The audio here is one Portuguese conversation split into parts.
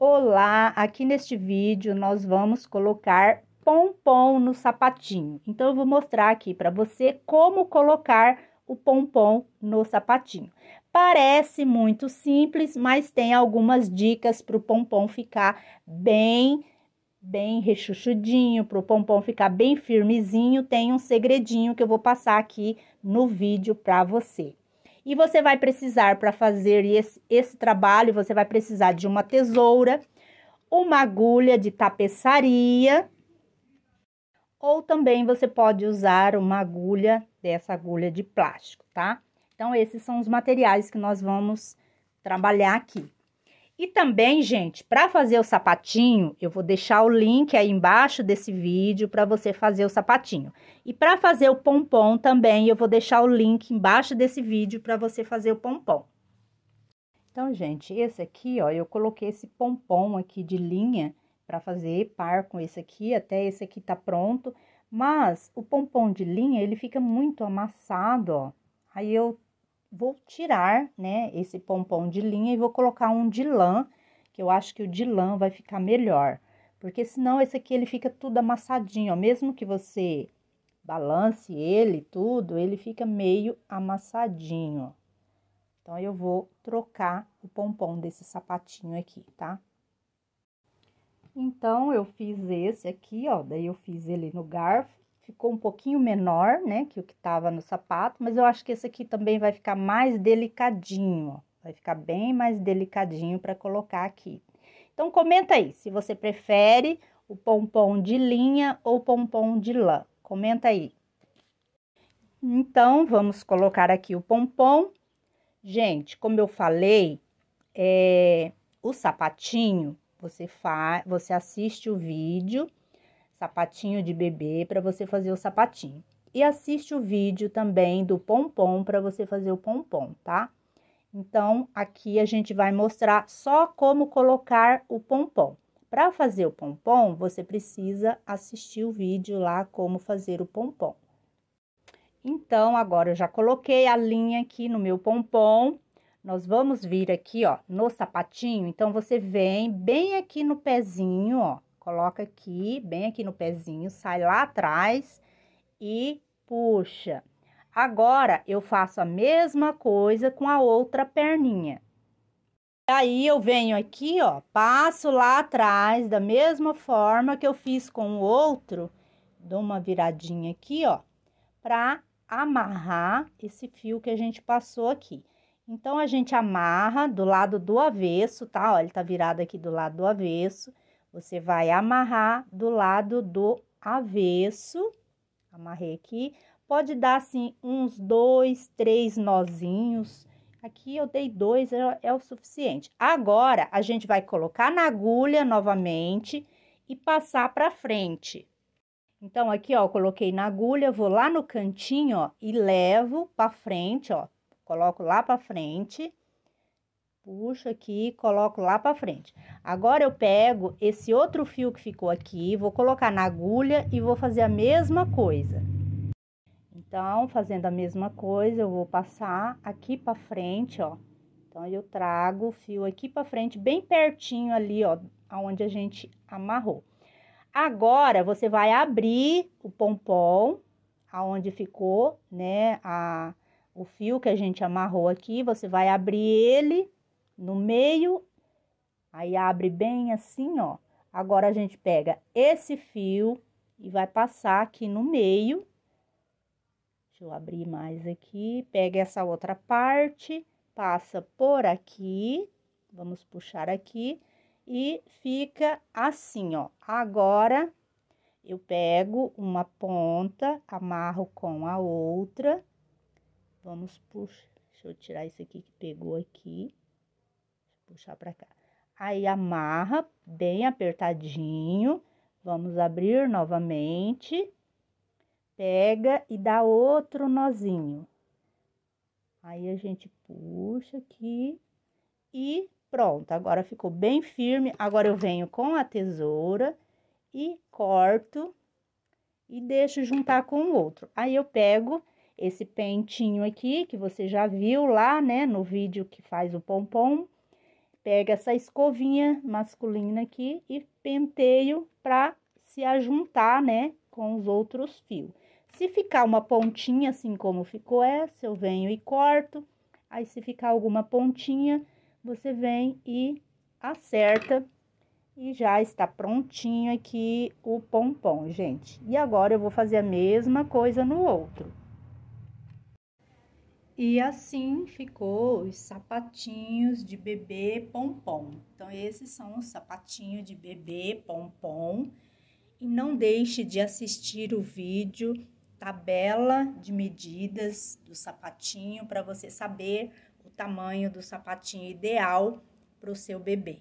Olá, aqui neste vídeo nós vamos colocar pompom no sapatinho. Então, eu vou mostrar aqui para você como colocar o pompom no sapatinho. Parece muito simples, mas tem algumas dicas para o pompom ficar bem, bem rechuchudinho, para o pompom ficar bem firmezinho. Tem um segredinho que eu vou passar aqui no vídeo para você. E você vai precisar, para fazer esse, esse trabalho, você vai precisar de uma tesoura, uma agulha de tapeçaria, ou também você pode usar uma agulha dessa agulha de plástico, tá? Então, esses são os materiais que nós vamos trabalhar aqui. E também, gente, para fazer o sapatinho, eu vou deixar o link aí embaixo desse vídeo para você fazer o sapatinho. E para fazer o pompom também, eu vou deixar o link embaixo desse vídeo para você fazer o pompom. Então, gente, esse aqui, ó, eu coloquei esse pompom aqui de linha para fazer par com esse aqui, até esse aqui tá pronto. Mas o pompom de linha, ele fica muito amassado, ó. Aí eu vou tirar, né, esse pompom de linha e vou colocar um de lã, que eu acho que o de lã vai ficar melhor. Porque senão esse aqui ele fica tudo amassadinho, ó, mesmo que você balance ele tudo, ele fica meio amassadinho. Então eu vou trocar o pompom desse sapatinho aqui, tá? Então eu fiz esse aqui, ó, daí eu fiz ele no garfo ficou um pouquinho menor, né, que o que estava no sapato, mas eu acho que esse aqui também vai ficar mais delicadinho, vai ficar bem mais delicadinho para colocar aqui. Então comenta aí se você prefere o pompom de linha ou pompom de lã. Comenta aí. Então vamos colocar aqui o pompom. Gente, como eu falei, é, o sapatinho, você faz, você assiste o vídeo sapatinho de bebê para você fazer o sapatinho. E assiste o vídeo também do pompom para você fazer o pompom, tá? Então, aqui a gente vai mostrar só como colocar o pompom. Para fazer o pompom, você precisa assistir o vídeo lá como fazer o pompom. Então, agora eu já coloquei a linha aqui no meu pompom. Nós vamos vir aqui, ó, no sapatinho. Então, você vem bem aqui no pezinho, ó, Coloca aqui, bem aqui no pezinho, sai lá atrás e puxa. Agora, eu faço a mesma coisa com a outra perninha. Aí, eu venho aqui, ó, passo lá atrás da mesma forma que eu fiz com o outro. Dou uma viradinha aqui, ó, pra amarrar esse fio que a gente passou aqui. Então, a gente amarra do lado do avesso, tá? Ó, ele tá virado aqui do lado do avesso. Você vai amarrar do lado do avesso. Amarrei aqui. Pode dar, assim, uns dois, três nozinhos. Aqui eu dei dois, é, é o suficiente. Agora, a gente vai colocar na agulha novamente e passar para frente. Então, aqui, ó, coloquei na agulha, vou lá no cantinho, ó, e levo para frente, ó. Coloco lá para frente puxo aqui, coloco lá para frente. Agora eu pego esse outro fio que ficou aqui, vou colocar na agulha e vou fazer a mesma coisa. Então, fazendo a mesma coisa, eu vou passar aqui para frente, ó. Então, eu trago o fio aqui para frente, bem pertinho ali, ó, aonde a gente amarrou. Agora, você vai abrir o pompom, aonde ficou, né, a, o fio que a gente amarrou aqui, você vai abrir ele no meio, aí abre bem assim, ó. Agora a gente pega esse fio e vai passar aqui no meio. Deixa eu abrir mais aqui. Pega essa outra parte, passa por aqui. Vamos puxar aqui e fica assim, ó. Agora eu pego uma ponta, amarro com a outra. Vamos puxar. Deixa eu tirar isso aqui que pegou aqui puxar para cá. Aí amarra bem apertadinho. Vamos abrir novamente. Pega e dá outro nozinho. Aí a gente puxa aqui e pronto. Agora ficou bem firme. Agora eu venho com a tesoura e corto e deixo juntar com o outro. Aí eu pego esse pentinho aqui que você já viu lá, né, no vídeo que faz o pompom pego essa escovinha masculina aqui e penteio para se ajuntar, né, com os outros fios. Se ficar uma pontinha, assim como ficou essa, eu venho e corto. Aí, se ficar alguma pontinha, você vem e acerta. E já está prontinho aqui o pompom, gente. E agora, eu vou fazer a mesma coisa no outro. E assim ficou os sapatinhos de bebê pompom. Então, esses são os sapatinhos de bebê pompom. E não deixe de assistir o vídeo tabela de medidas do sapatinho para você saber o tamanho do sapatinho ideal para o seu bebê.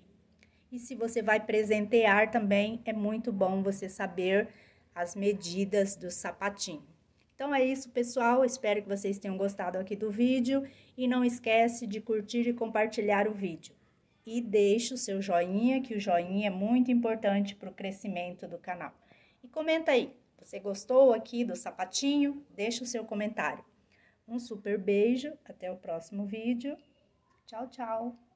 E se você vai presentear também, é muito bom você saber as medidas do sapatinho. Então é isso, pessoal. Espero que vocês tenham gostado aqui do vídeo e não esquece de curtir e compartilhar o vídeo. E deixe o seu joinha, que o joinha é muito importante para o crescimento do canal. E comenta aí, você gostou aqui do sapatinho? Deixa o seu comentário. Um super beijo, até o próximo vídeo. Tchau, tchau!